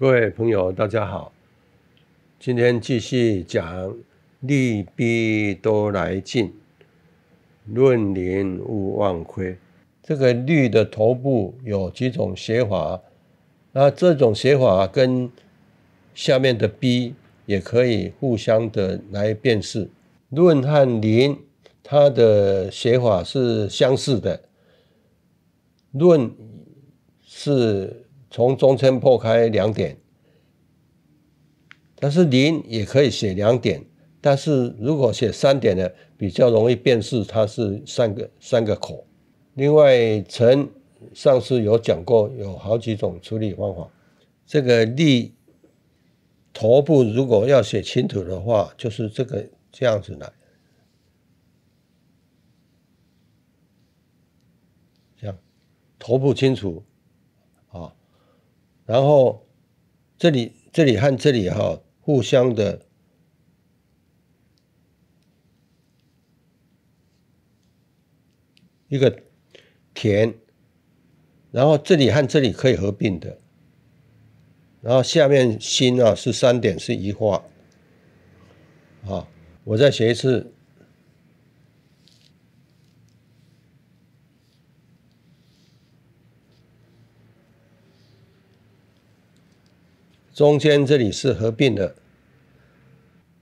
各位朋友，大家好。今天继续讲“利弊都来尽，论邻勿忘亏”。这个“利”的头部有几种写法，那这种写法跟下面的“ B 也可以互相的来辨识。“论”和“邻”它的写法是相似的，“论”是。从中间破开两点，但是零也可以写两点，但是如果写三点呢，比较容易辨识，它是三个三个口。另外，乘上次有讲过，有好几种处理方法。这个立头部如果要写清楚的话，就是这个这样子来，这样头部清楚。然后，这里、这里和这里哈，互相的，一个田，然后这里和这里可以合并的，然后下面心啊是三点是一画，啊，我再写一次。中间这里是合并的，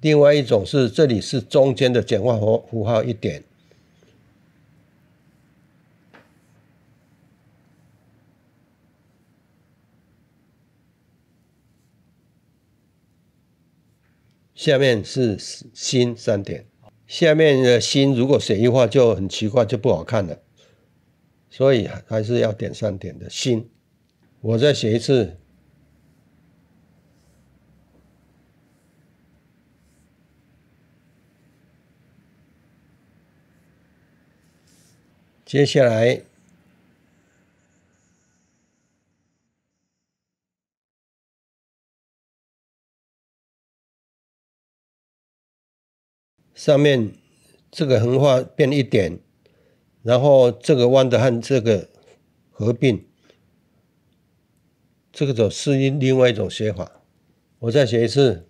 另外一种是这里是中间的简化符符号一点，下面是心三点，下面的心如果写一画就很奇怪，就不好看了，所以还是要点三点的心，我再写一次。接下来，上面这个横画变一点，然后这个弯的和这个合并，这个走是另外一种写法。我再写一次。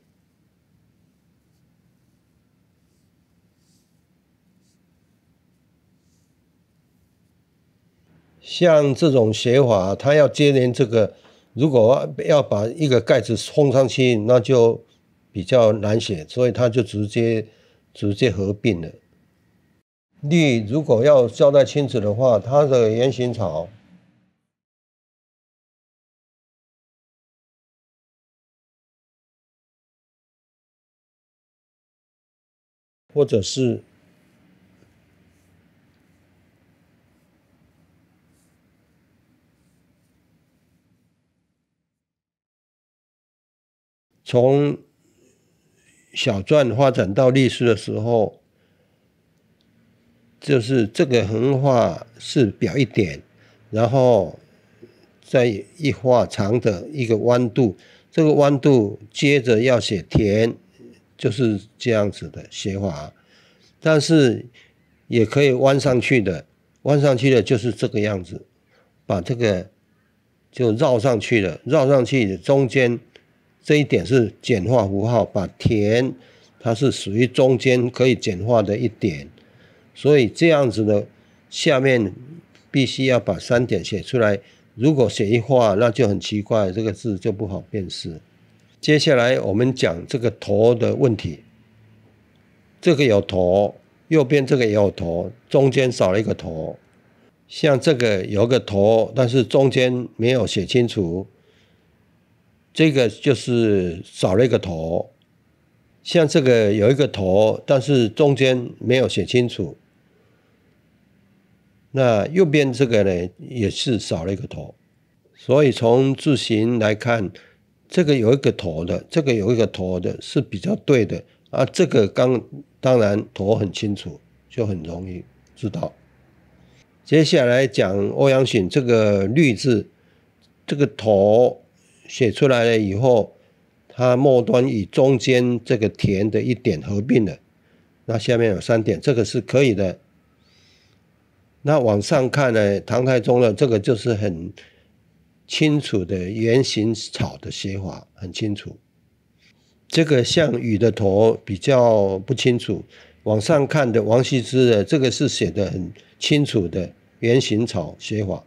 像这种写法，它要接连这个，如果要把一个盖子封上去，那就比较难写，所以它就直接直接合并了。你如果要交代清楚的话，它的圆形草，或者是。从小篆发展到隶书的时候，就是这个横画是表一点，然后再一画长的一个弯度，这个弯度接着要写田，就是这样子的写法。但是也可以弯上去的，弯上去的就是这个样子，把这个就绕上去了，绕上去中间。这一点是简化符号，把田，它是属于中间可以简化的一点，所以这样子的下面必须要把三点写出来。如果写一画，那就很奇怪，这个字就不好辨识。接下来我们讲这个头的问题，这个有头，右边这个也有头，中间少了一个头。像这个有个头，但是中间没有写清楚。这个就是少了一个头，像这个有一个头，但是中间没有写清楚。那右边这个呢，也是少了一个头，所以从字形来看，这个有一个头的，这个有一个头的是比较对的啊。这个刚当然头很清楚，就很容易知道。接下来讲欧阳询这个“绿”字，这个头。写出来了以后，它末端与中间这个田的一点合并了。那下面有三点，这个是可以的。那往上看呢，唐太宗的这个就是很清楚的圆形草的写法，很清楚。这个项羽的头比较不清楚。往上看的王羲之的这个是写的很清楚的圆形草写法，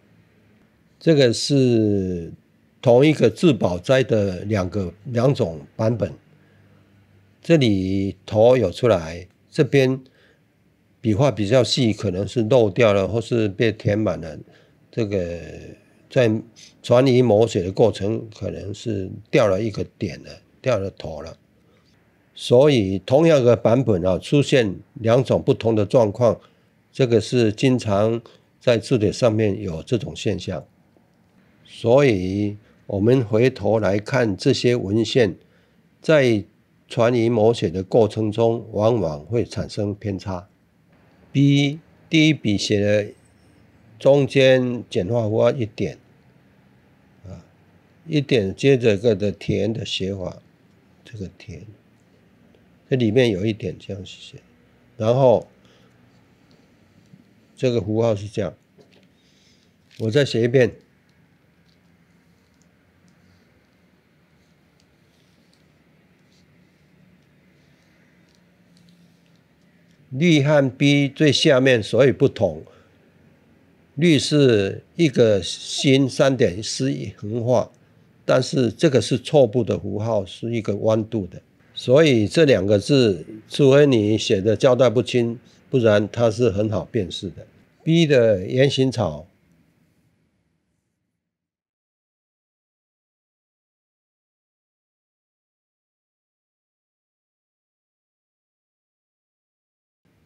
这个是。同一个自保斋的两个两种版本，这里头有出来，这边笔画比较细，可能是漏掉了，或是被填满了。这个在转移墨水的过程，可能是掉了一个点了，掉了头了。所以同样的版本啊，出现两种不同的状况，这个是经常在字典上面有这种现象，所以。我们回头来看这些文献，在传移摹写的过程中，往往会产生偏差。B 第一笔写的中间简化花一点，啊，一点接着个的田的写法，这个田，这里面有一点这样写，然后这个符号是这样，我再写一遍。绿和 B 最下面所以不同，绿是一个心三点四横画，但是这个是错误的符号，是一个弯度的，所以这两个字除非你写的交代不清，不然它是很好辨识的。B 的圆形草。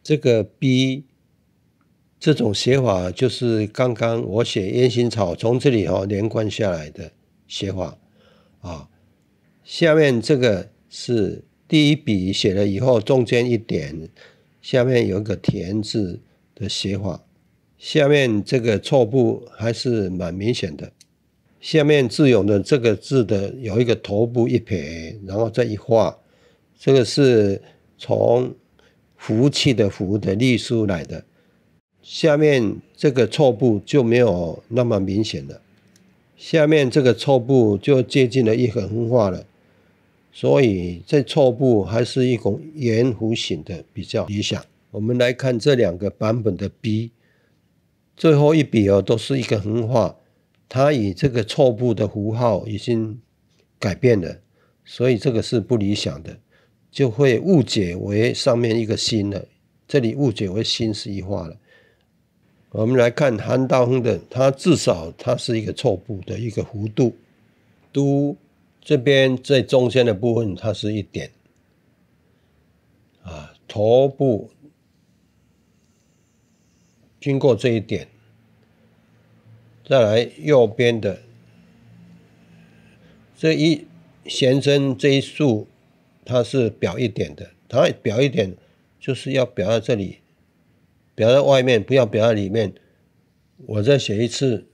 这个 “b” 这种写法就是刚刚我写烟熏草从这里哦连贯下来的写法啊。下面这个是第一笔写了以后，中间一点，下面有一个田字的写法。下面这个错部还是蛮明显的。下面字勇的这个字的有一个头部一撇，然后再一画，这个是从。服务器的弧的隶书来的，下面这个错部就没有那么明显了，下面这个错部就接近了一个横画了，所以这错部还是一种圆弧形的比较理想。我们来看这两个版本的 B，最后一笔哦都是一个横画，它以这个错部的符号已经改变了，所以这个是不理想的。就会误解为上面一个心了，这里误解为心是一画了。我们来看韩道亨的，他至少他是一个错步的一个弧度，都这边最中间的部分它是一点，啊，头部经过这一点，再来右边的这一弦声这一竖。它是表一点的，它表一点就是要表在这里，表在外面，不要表在里面。我再写一次，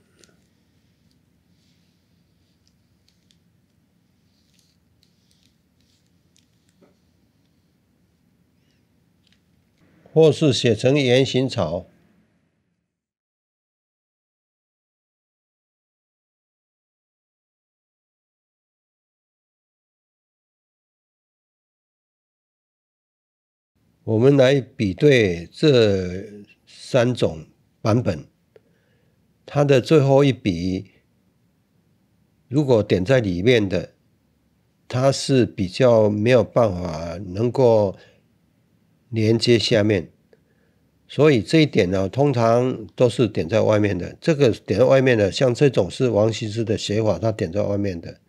或是写成圆形草。我们来比对这三种版本，它的最后一笔，如果点在里面的，它是比较没有办法能够连接下面，所以这一点呢，通常都是点在外面的。这个点在外面的，像这种是王羲之的写法，他点在外面的，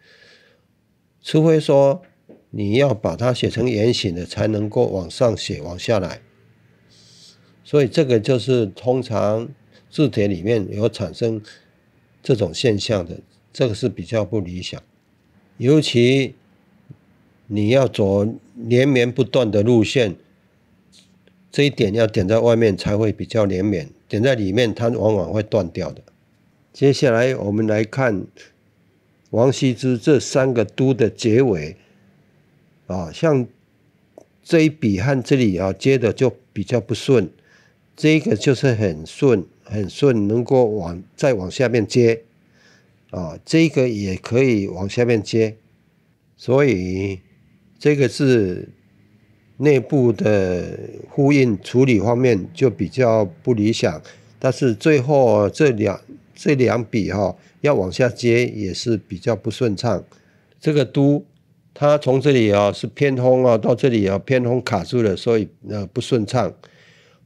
除非说。你要把它写成圆形的，才能够往上写，往下来。所以这个就是通常字帖里面有产生这种现象的，这个是比较不理想。尤其你要走连绵不断的路线，这一点要点在外面才会比较连绵，点在里面它往往会断掉的。接下来我们来看王羲之这三个“都”的结尾。啊，像这一笔和这里啊接的就比较不顺，这个就是很顺，很顺，能够往再往下面接，啊，这个也可以往下面接，所以这个是内部的呼应处理方面就比较不理想，但是最后这两这两笔哈要往下接也是比较不顺畅，这个都。它从这里啊是偏空啊，到这里啊偏空卡住了，所以呃不顺畅。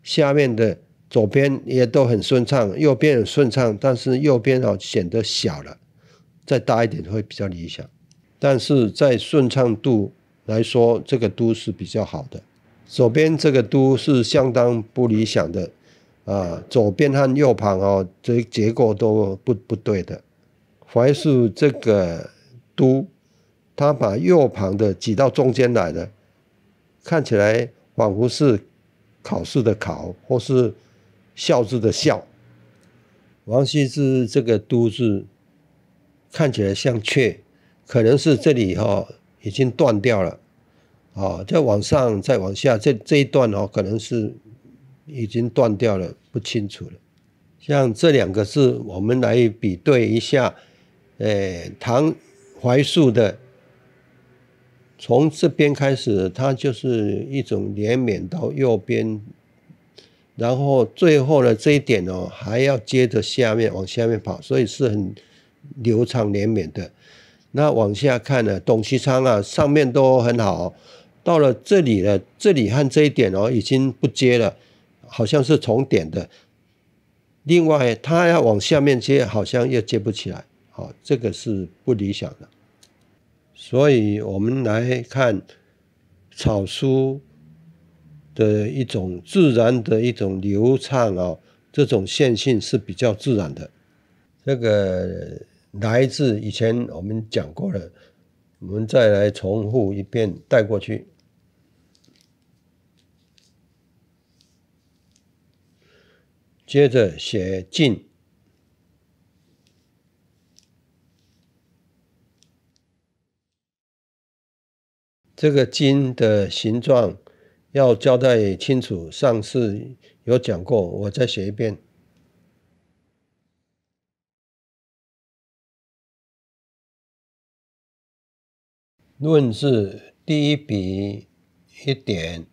下面的左边也都很顺畅，右边顺畅，但是右边啊显得小了，再大一点会比较理想。但是在顺畅度来说，这个都是比较好的。左边这个都是相当不理想的啊，左边和右旁啊这结构都不不对的。凡是这个都。他把右旁的挤到中间来了，看起来仿佛是考试的考或是孝字的孝。王羲之这个都字看起来像阙，可能是这里哈已经断掉了啊。再往上再往下，这这一段哦，可能是已经断掉了，不清楚了。像这两个字，我们来比对一下。诶，唐怀素的。从这边开始，它就是一种连绵到右边，然后最后的这一点哦，还要接着下面往下面跑，所以是很流畅连绵的。那往下看呢，董其昌啊，上面都很好，到了这里呢，这里和这一点哦，已经不接了，好像是重点的。另外，它要往下面接，好像又接不起来，好，这个是不理想的。所以，我们来看草书的一种自然的一种流畅啊，这种线性是比较自然的。这个来自以前我们讲过了，我们再来重复一遍带过去，接着写进。这个“金”的形状要交代清楚。上次有讲过，我再写一遍。论字第一笔一点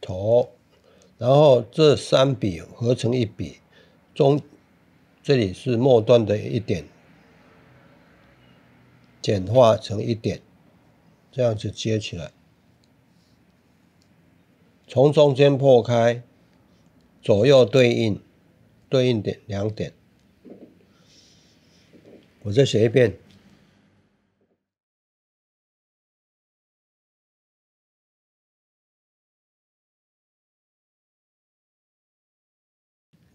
头，然后这三笔合成一笔，中这里是末端的一点，简化成一点。这样子接起来，从中间破开，左右对应，对应点两点。我再写一遍。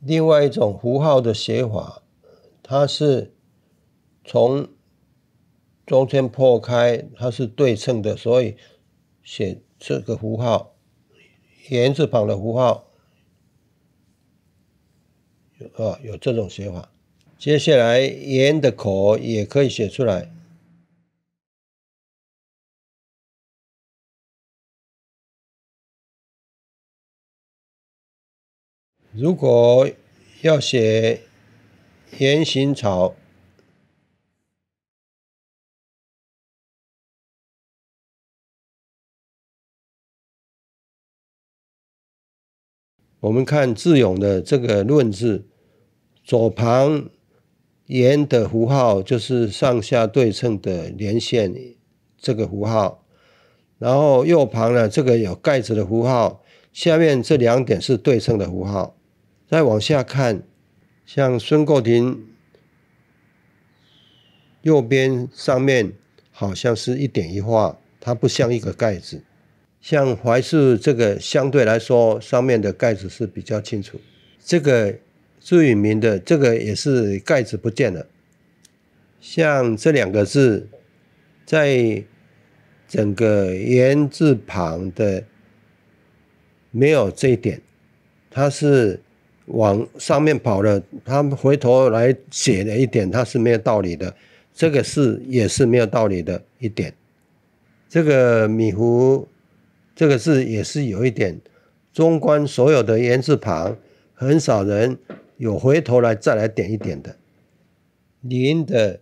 另外一种符号的写法，它是从。中间破开，它是对称的，所以写这个符号“言”字旁的符号，啊，有这种写法。接下来“言”的口也可以写出来。如果要写“言”形草。我们看智勇的这个“论”字，左旁“沿的符号就是上下对称的连线这个符号，然后右旁呢这个有盖子的符号，下面这两点是对称的符号。再往下看，像孙过庭右边上面好像是一点一画，它不像一个盖子。像槐树这个相对来说上面的盖子是比较清楚，这个朱允明的这个也是盖子不见了。像这两个字，在整个言字旁的没有这一点，它是往上面跑了。他回头来写了一点，他是没有道理的。这个是也是没有道理的一点。这个米芾。这个字也是有一点，中关所有的言字旁很少人有回头来再来点一点的。您的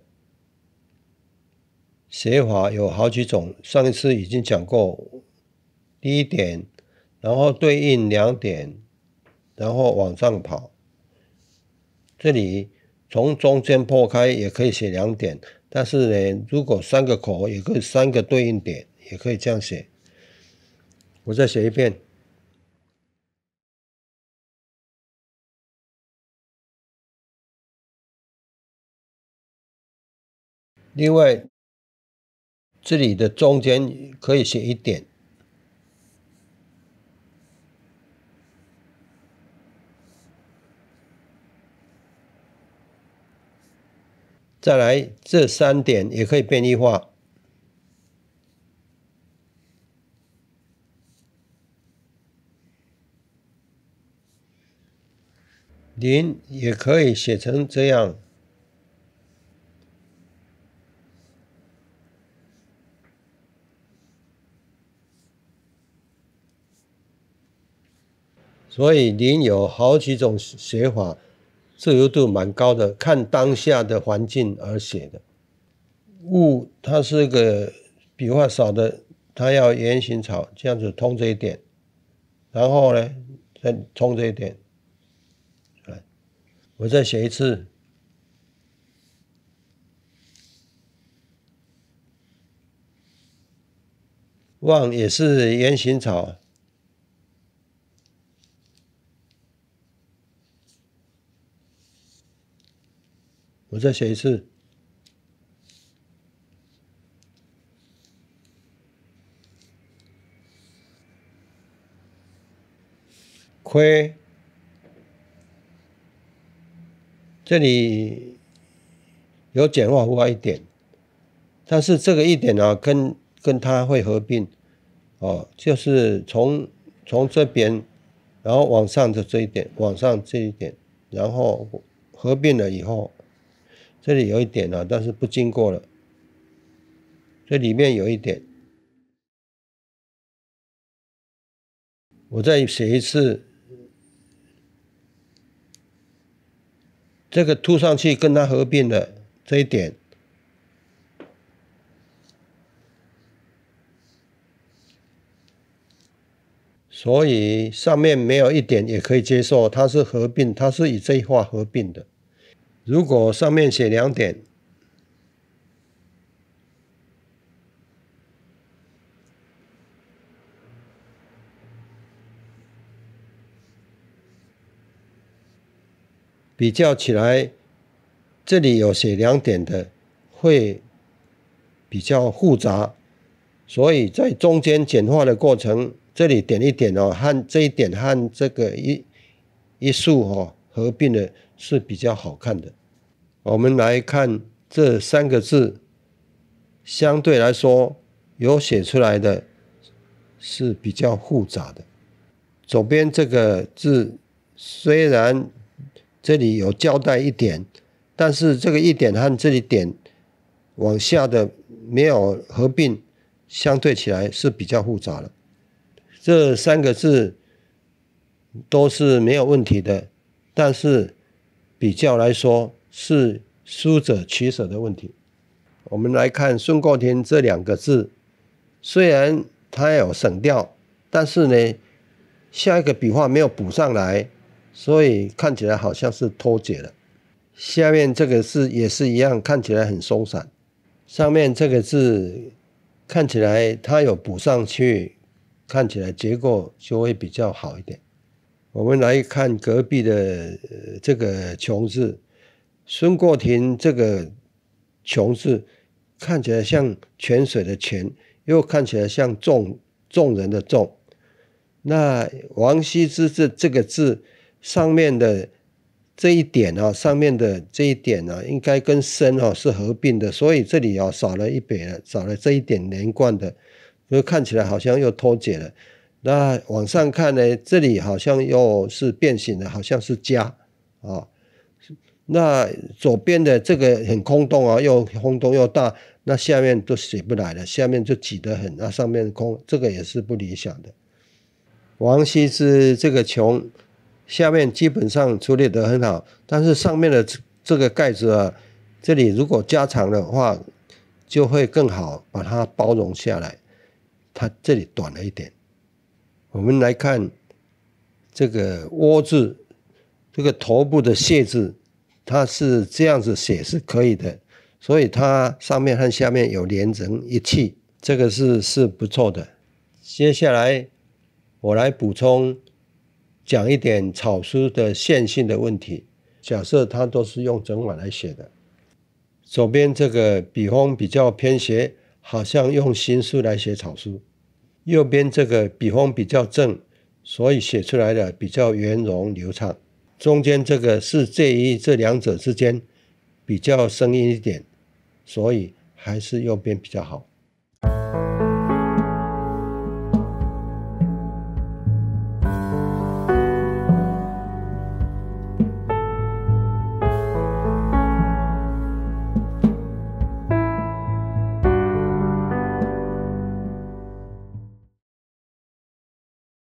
写法有好几种，上一次已经讲过，第一点，然后对应两点，然后往上跑。这里从中间破开也可以写两点，但是呢，如果三个口也可以三个对应点，也可以这样写。我再写一遍。另外，这里的中间可以写一点。再来，这三点也可以便利化。零也可以写成这样，所以零有好几种写法，自由度蛮高的，看当下的环境而写的。物它是个笔画少的，它要圆形草这样子通这一点，然后呢再通这一点。我再写一次，忘也是圆形草。我再写一次，亏。这里有简化画一点，但是这个一点呢，跟跟它会合并，哦，就是从从这边，然后往上的这一点，往上这一点，然后合并了以后，这里有一点啊，但是不经过了，这里面有一点，我再写一次。这个凸上去跟它合并的这一点，所以上面没有一点也可以接受，它是合并，它是以这一画合并的。如果上面写两点。比较起来，这里有写两点的会比较复杂，所以在中间简化的过程，这里点一点哦，和这一点和这个一一竖哦合并的是比较好看的。我们来看这三个字，相对来说有写出来的是比较复杂的。左边这个字虽然。这里有交代一点，但是这个一点和这里点往下的没有合并，相对起来是比较复杂的。这三个字都是没有问题的，但是比较来说是输者取舍的问题。我们来看“顺过天”这两个字，虽然它有省掉，但是呢，下一个笔画没有补上来。所以看起来好像是脱节了。下面这个字也是一样，看起来很松散。上面这个字看起来它有补上去，看起来结构就会比较好一点。我们来看隔壁的这个“穷”字，孙过庭这个“穷”字看起来像泉水的“泉”，又看起来像众众人的“众”。那王羲之这这个字。上面的这一点啊，上面的这一点啊，应该跟身啊是合并的，所以这里啊少了一笔了，少了这一点连贯的，就看起来好像又脱节了。那往上看呢，这里好像又是变形的，好像是加啊。那左边的这个很空洞啊，又空洞又大，那下面都写不来了，下面就挤得很，那上面空，这个也是不理想的。王羲之这个穷。下面基本上处理得很好，但是上面的这这个盖子啊，这里如果加长的话，就会更好，把它包容下来。它这里短了一点。我们来看这个“窝字”，这个头部的“蟹字”，它是这样子写是可以的，所以它上面和下面有连成一气，这个是是不错的。接下来我来补充。讲一点草书的线性的问题。假设它都是用整晚来写的，左边这个笔锋比较偏斜，好像用行书来写草书；右边这个笔锋比较正，所以写出来的比较圆融流畅。中间这个是介于这两者之间，比较生硬一点，所以还是右边比较好。